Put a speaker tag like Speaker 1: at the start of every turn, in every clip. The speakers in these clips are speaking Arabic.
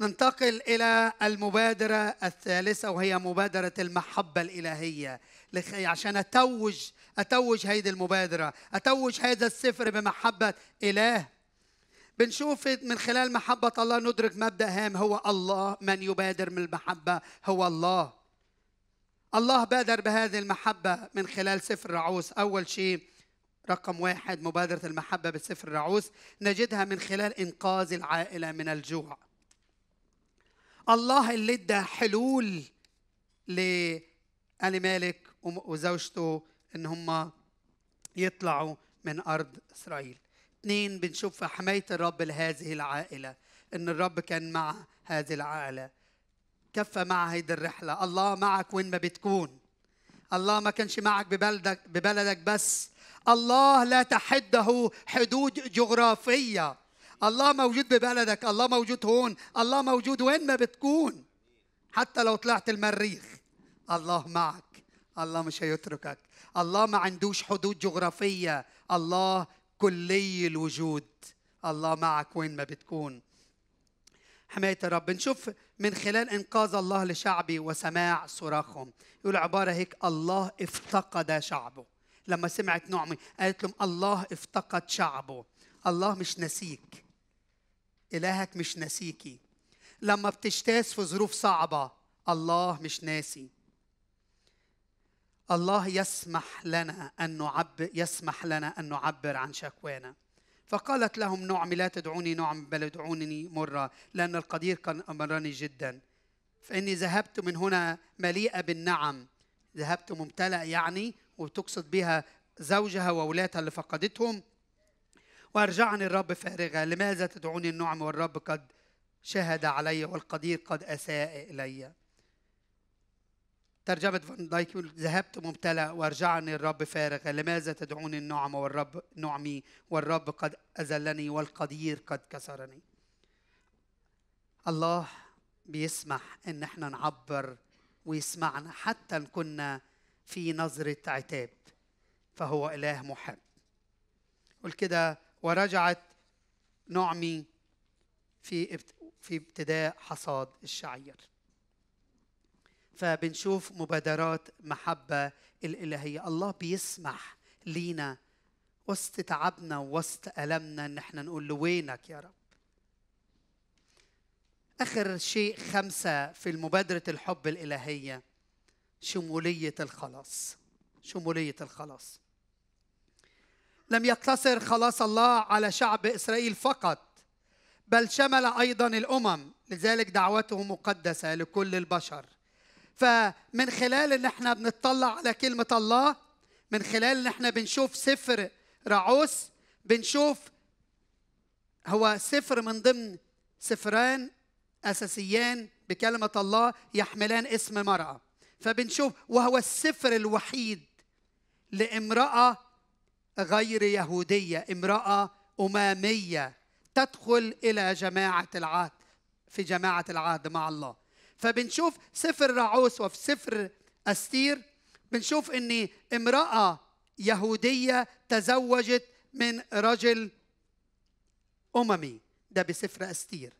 Speaker 1: ننتقل إلى المبادرة الثالثة وهي مبادرة المحبة الإلهية عشان أتوج أتوج هذه المبادرة أتوج هذا السفر بمحبة إله بنشوف من خلال محبة الله ندرك مبدأ هام هو الله من يبادر من المحبة هو الله الله بادر بهذه المحبة من خلال سفر رعوس أول شيء رقم واحد مبادرة المحبة بسفر رعوس نجدها من خلال إنقاذ العائلة من الجوع الله اللي ادى حلول لآلي مالك وزوجته ان هم يطلعوا من ارض اسرائيل. اثنين بنشوف في حمايه الرب لهذه العائله ان الرب كان مع هذه العائله. كفى مع هيدي الرحله، الله معك وين ما بتكون. الله ما كانش معك ببلدك ببلدك بس الله لا تحده حدود جغرافيه الله موجود ببلدك الله موجود هون الله موجود وين ما بتكون حتى لو طلعت المريخ الله معك الله مش هيتركك الله ما عندوش حدود جغرافية الله كلي الوجود الله معك وين ما بتكون حماية الرب نشوف من خلال إنقاذ الله لشعبي وسماع صراخهم يقول عبارة هيك الله افتقد شعبه لما سمعت نعمة قالت لهم الله افتقد شعبه الله مش ناسيك إلهك مش ناسيكي لما بتجتاز في ظروف صعبة الله مش ناسي الله يسمح لنا أن نعبر يسمح لنا أن نعبر عن شكوانا فقالت لهم نعم لا تدعوني نعم بل ادعوني مرة لأن القدير كان أمرني جدا فإني ذهبت من هنا مليئة بالنعم ذهبت ممتلئ يعني وتقصد بها زوجها وأولادها اللي فقدتهم وارجعني الرب فارغه لماذا تدعوني النعم والرب قد شهد علي والقدير قد اساء الي ترجمة فان دايك ذهبت ممتلئ وارجعني الرب فارغة لماذا تدعوني النعم والرب نعمي والرب قد أذلني والقدير قد كسرني الله بيسمح ان احنا نعبر ويسمعنا حتى ان كنا في نظرة عتاب فهو إله محب قول كده ورجعت نعمي في في ابتداء حصاد الشعير فبنشوف مبادرات محبة الإلهية الله بيسمح لينا وسط تعبنا وسط ألمنا إن احنا نقول له وينك يا رب آخر شيء خمسة في مبادرة الحب الإلهية شمولية الخلاص شمولية الخلاص لم يقتصر خلاص الله على شعب اسرائيل فقط بل شمل ايضا الامم لذلك دعوته مقدسه لكل البشر فمن خلال ان احنا بنطلع على كلمه الله من خلال ان احنا بنشوف سفر راعوس بنشوف هو سفر من ضمن سفران اساسيان بكلمه الله يحملان اسم مرأة فبنشوف وهو السفر الوحيد لامرأة غير يهوديه امراه اماميه تدخل الى جماعه العهد في جماعه العهد مع الله فبنشوف سفر رعوس وفي سفر استير بنشوف ان امراه يهوديه تزوجت من رجل اممي ده بسفر استير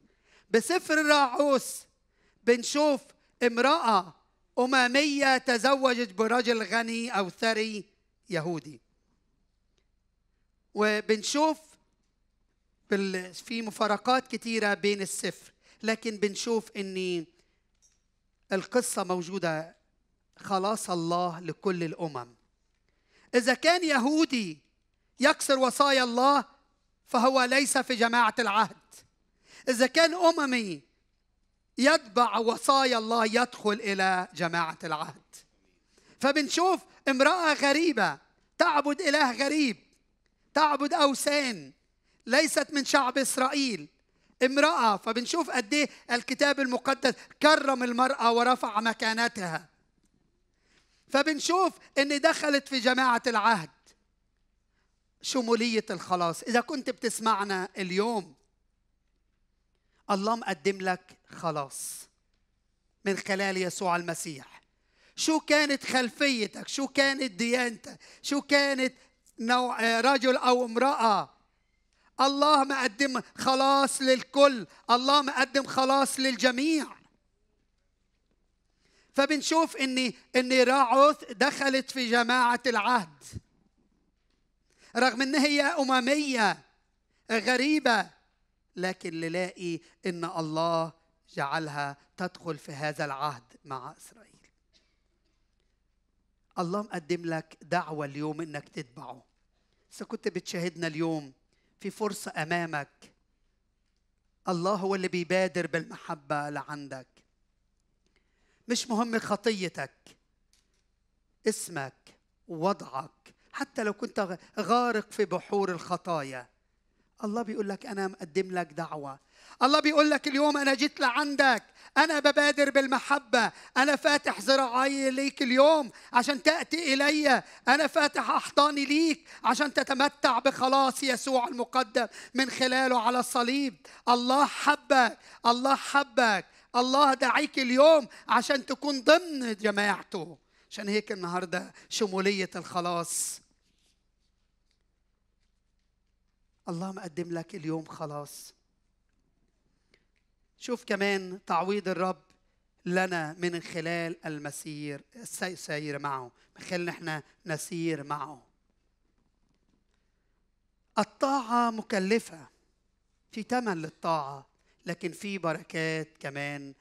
Speaker 1: بسفر رعوس بنشوف امراه امميه تزوجت برجل غني او ثري يهودي وبنشوف في مفارقات كتيرة بين السفر لكن بنشوف ان القصة موجودة خلاص الله لكل الأمم إذا كان يهودي يكسر وصايا الله فهو ليس في جماعة العهد إذا كان أممي يتبع وصايا الله يدخل إلى جماعة العهد فبنشوف امرأة غريبة تعبد إله غريب تعبد أوثان ليست من شعب إسرائيل امرأة فبنشوف قد إيه الكتاب المقدس كرم المرأة ورفع مكانتها فبنشوف إن دخلت في جماعة العهد شمولية الخلاص إذا كنت بتسمعنا اليوم الله مقدم لك خلاص من خلال يسوع المسيح شو كانت خلفيتك شو كانت ديانتك شو كانت نوع آه، رجل او امراه الله مقدم خلاص للكل الله مقدم خلاص للجميع فبنشوف ان ان راعوث دخلت في جماعه العهد رغم ان هي امميه غريبه لكن نلاقي ان الله جعلها تدخل في هذا العهد مع اسرائيل الله مقدم لك دعوه اليوم انك تتبعه إذا كنت بتشاهدنا اليوم في فرصة أمامك الله هو اللي بيبادر بالمحبة لعندك مش مهم خطيتك اسمك وضعك حتى لو كنت غارق في بحور الخطايا الله بيقول لك أنا مقدم لك دعوة الله بيقول لك اليوم أنا جيت لعندك أنا ببادر بالمحبة أنا فاتح ذراعي ليك اليوم عشان تأتي إلي أنا فاتح أحضاني ليك عشان تتمتع بخلاص يسوع المقدم من خلاله على الصليب الله حبك الله حبك الله دعيك اليوم عشان تكون ضمن جماعته عشان هيك النهارده شمولية الخلاص الله مقدم لك اليوم خلاص شوف كمان تعويض الرب لنا من خلال المسير السير معه من خلال احنا نسير معه الطاعة مكلفة في ثمن للطاعة لكن في بركات كمان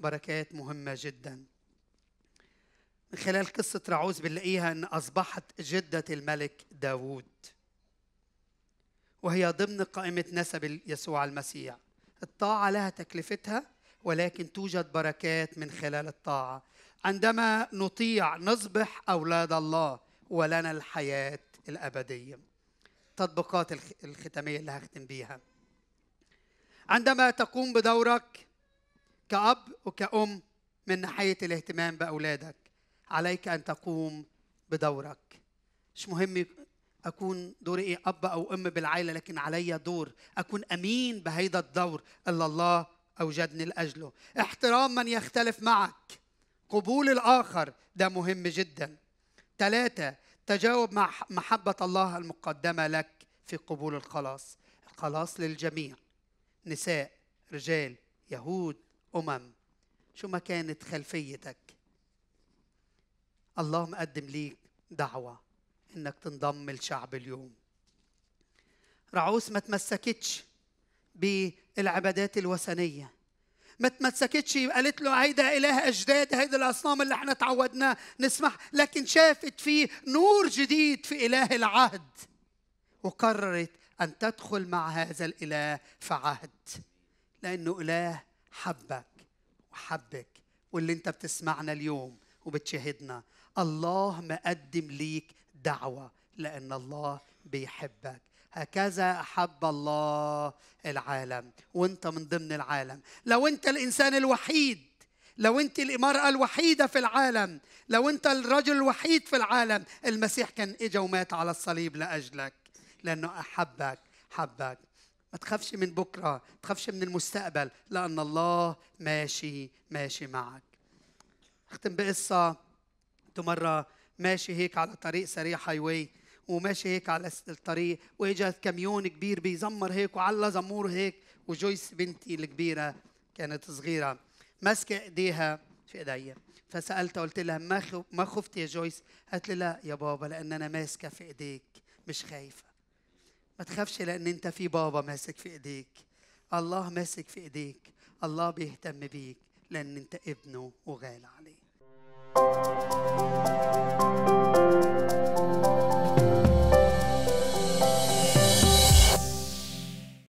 Speaker 1: بركات مهمة جدا من خلال قصة راعوز بنلاقيها أن أصبحت جدة الملك داوود وهي ضمن قائمة نسب يسوع المسيح الطاعة لها تكلفتها ولكن توجد بركات من خلال الطاعة عندما نطيع نصبح أولاد الله ولنا الحياة الأبدية تطبيقات الختامية اللي هختم بيها عندما تقوم بدورك كأب وكأم من ناحية الاهتمام بأولادك عليك أن تقوم بدورك مش مهم اكون دوري ايه اب او ام بالعائله لكن علي دور اكون امين بهيدا الدور اللي الله اوجدني لاجله احترام من يختلف معك قبول الاخر ده مهم جدا ثلاثه تجاوب مع محبه الله المقدمه لك في قبول الخلاص الخلاص للجميع نساء رجال يهود امم شو ما كانت خلفيتك الله مقدم ليك دعوه انك تنضم لشعب اليوم رعوس ما تمسكتش بالعبادات الوثنيه ما تمسكتش قالت له هيدا اله اجداد هيدا الاصنام اللي احنا تعودنا نسمح لكن شافت فيه نور جديد في اله العهد وقررت ان تدخل مع هذا الاله في عهد لانه اله حبك وحبك واللي انت بتسمعنا اليوم وبتشاهدنا الله مقدم ليك الدعوه لان الله بيحبك هكذا احب الله العالم وانت من ضمن العالم لو انت الانسان الوحيد لو انت المراه الوحيده في العالم لو انت الرجل الوحيد في العالم المسيح كان اجا ومات على الصليب لاجلك لانه احبك حبك ما تخافش من بكره ما تخافش من المستقبل لان الله ماشي ماشي معك اختم بقصه مره ماشي هيك على طريق سريع هاي وماشي هيك على الطريق واجا كميون كبير بيزمر هيك وعلى زمور هيك وجويس بنتي الكبيره كانت صغيره ماسكه ايديها في ايديا فسالتها قلت لها ما ما خفت يا جويس قالت لي لا يا بابا لان انا ماسكه في ايديك مش خايفه ما تخافش لان انت في بابا ماسك في ايديك الله ماسك في ايديك الله بيهتم بيك لان انت ابنه وغالي عليه Thank you.